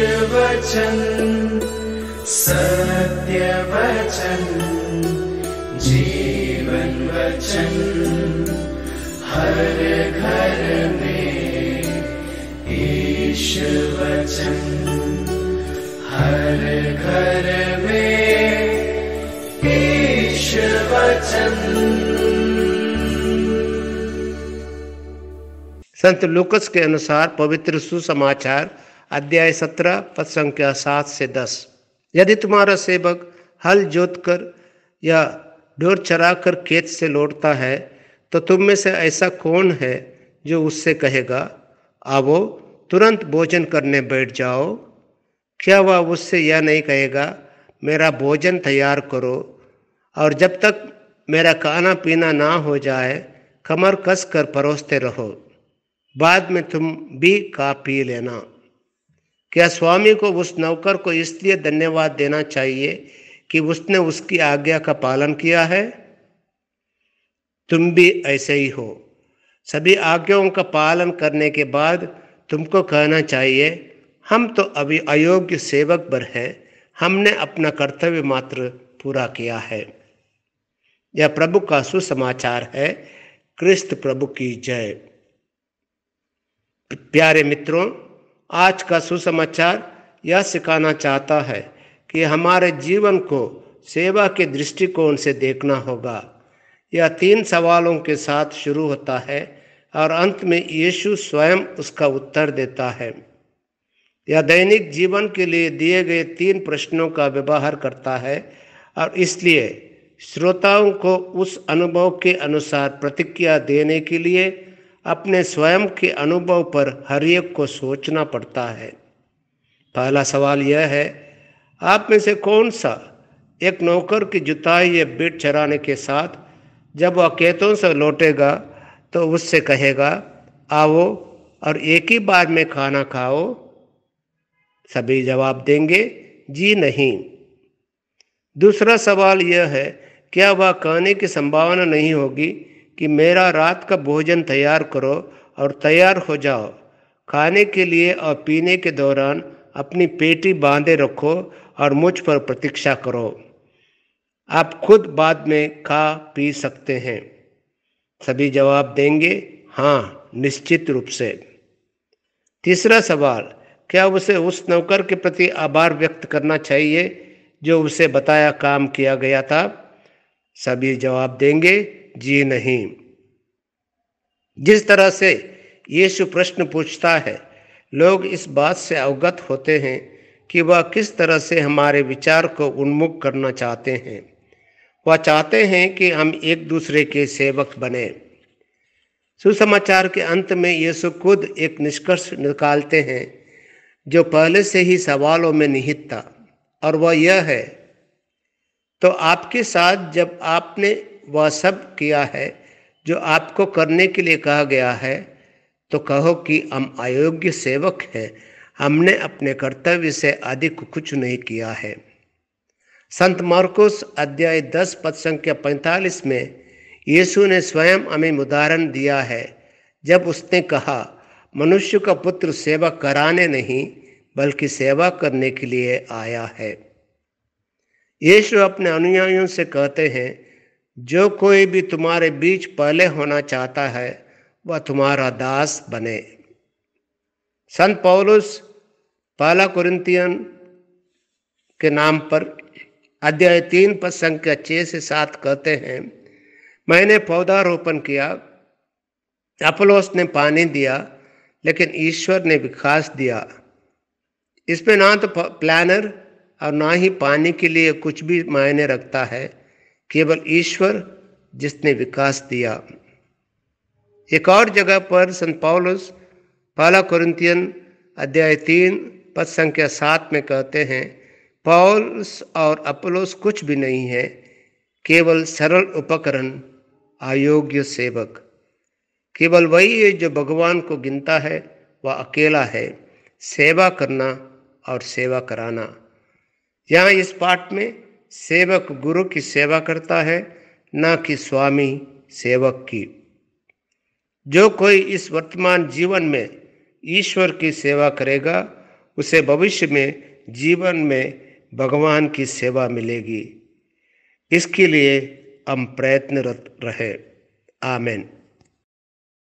वचन सत्य वचन जीवन वचन हर घर में ईश वचन हर घर में ईश वचन संत लुकस के अनुसार पवित्र सुसमाचार अध्याय सत्रह पद संख्या सात से दस यदि तुम्हारा सेवक हल जोत कर या डोर चरा कर खेत से लौटता है तो तुम में से ऐसा कौन है जो उससे कहेगा आवो तुरंत भोजन करने बैठ जाओ क्या वह उससे यह नहीं कहेगा मेरा भोजन तैयार करो और जब तक मेरा खाना पीना ना हो जाए कमर कस कर परोसते रहो बाद में तुम भी का पी लेना क्या स्वामी को उस नौकर को इसलिए धन्यवाद देना चाहिए कि उसने उसकी आज्ञा का पालन किया है तुम भी ऐसे ही हो सभी आज्ञाओं का पालन करने के बाद तुमको कहना चाहिए हम तो अभी अयोग्य सेवक पर हैं हमने अपना कर्तव्य मात्र पूरा किया है यह प्रभु का सुसमाचार है क्रिस्त प्रभु की जय प्यारे मित्रों आज का सुसमाचार यह सिखाना चाहता है कि हमारे जीवन को सेवा के दृष्टिकोण से देखना होगा यह तीन सवालों के साथ शुरू होता है और अंत में यीशु स्वयं उसका उत्तर देता है यह दैनिक जीवन के लिए दिए गए तीन प्रश्नों का व्यवहार करता है और इसलिए श्रोताओं को उस अनुभव के अनुसार प्रतिक्रिया देने के लिए अपने स्वयं के अनुभव पर हर एक को सोचना पड़ता है पहला सवाल यह है आप में से कौन सा एक नौकर की जुताई या बेट चराने के साथ जब वह खेतों से लौटेगा तो उससे कहेगा आओ और एक ही बार में खाना खाओ सभी जवाब देंगे जी नहीं दूसरा सवाल यह है क्या वह कहने की संभावना नहीं होगी कि मेरा रात का भोजन तैयार करो और तैयार हो जाओ खाने के लिए और पीने के दौरान अपनी पेटी बांधे रखो और मुझ पर प्रतीक्षा करो आप खुद बाद में खा पी सकते हैं सभी जवाब देंगे हाँ निश्चित रूप से तीसरा सवाल क्या उसे उस नौकर के प्रति आभार व्यक्त करना चाहिए जो उसे बताया काम किया गया था सभी जवाब देंगे जी नहीं जिस तरह से यीशु प्रश्न पूछता है लोग इस बात से अवगत होते हैं कि वह किस तरह से हमारे विचार को उन्मुख करना चाहते हैं वह चाहते हैं कि हम एक दूसरे के सेवक बने सुसमाचार के अंत में यीशु खुद एक निष्कर्ष निकालते हैं जो पहले से ही सवालों में निहित था और वह यह है तो आपके साथ जब आपने वह सब किया है जो आपको करने के लिए कहा गया है तो कहो कि हम अयोग्य सेवक हैं हमने अपने कर्तव्य से अधिक कुछ नहीं किया है संत मार्कुस अध्याय 10 पद संख्या 45 में यीशु ने स्वयं हमें उदाहरण दिया है जब उसने कहा मनुष्य का पुत्र सेवा कराने नहीं बल्कि सेवा करने के लिए आया है यीशु अपने अनुयायियों से कहते हैं जो कोई भी तुम्हारे बीच पहले होना चाहता है वह तुम्हारा दास बने संत पौलुस पहला कुरिंतियन के नाम पर अध्याय तीन पर संख्या छः से सात कहते हैं मैंने पौधा रोपण किया अपलोस ने पानी दिया लेकिन ईश्वर ने विकास दिया इसमें ना तो प्लानर और ना ही पानी के लिए कुछ भी मायने रखता है केवल ईश्वर जिसने विकास दिया एक और जगह पर संत पॉलस पाला कुरंतियन अध्याय तीन पद संख्या सात में कहते हैं पॉलस और अपोलोस कुछ भी नहीं है केवल सरल उपकरण अयोग्य सेवक केवल वही है जो भगवान को गिनता है वह अकेला है सेवा करना और सेवा कराना यहाँ इस पाठ में सेवक गुरु की सेवा करता है न कि स्वामी सेवक की जो कोई इस वर्तमान जीवन में ईश्वर की सेवा करेगा उसे भविष्य में जीवन में भगवान की सेवा मिलेगी इसके लिए हम प्रयत्नरत रहे आमेन